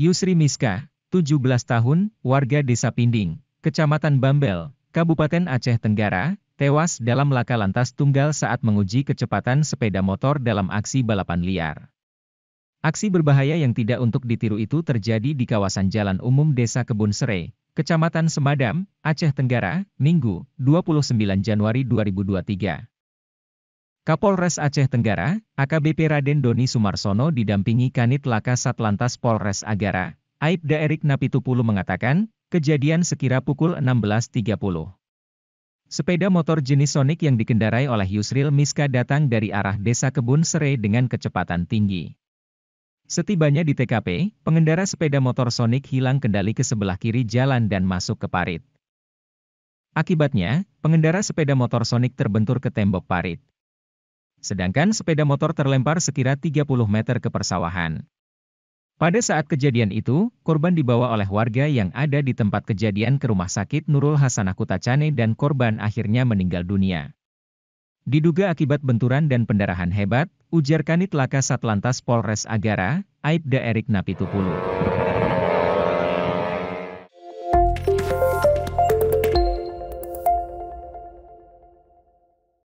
Yusri Miska, 17 tahun, warga Desa Pinding, Kecamatan Bambel, Kabupaten Aceh Tenggara, tewas dalam laka lantas tunggal saat menguji kecepatan sepeda motor dalam aksi balapan liar. Aksi berbahaya yang tidak untuk ditiru itu terjadi di kawasan Jalan Umum Desa Kebun Sere, Kecamatan Semadam, Aceh Tenggara, Minggu, 29 Januari 2023. Kapolres Aceh Tenggara, AKBP Raden Doni Sumarsono didampingi Kanit Laka Satlantas Polres Agara, Aibda Erik Napitupulu mengatakan, kejadian sekira pukul 16.30. Sepeda motor jenis Sonic yang dikendarai oleh Yusril Miska datang dari arah desa Kebun Sere dengan kecepatan tinggi. Setibanya di TKP, pengendara sepeda motor Sonic hilang kendali ke sebelah kiri jalan dan masuk ke parit. Akibatnya, pengendara sepeda motor Sonic terbentur ke tembok parit sedangkan sepeda motor terlempar sekira 30 meter ke persawahan. Pada saat kejadian itu, korban dibawa oleh warga yang ada di tempat kejadian ke rumah sakit Nurul Hasanah Kutacane dan korban akhirnya meninggal dunia. Diduga akibat benturan dan pendarahan hebat, ujar Kanit Laka Satlantas Polres Agara, Aibda Erik Napitupulu.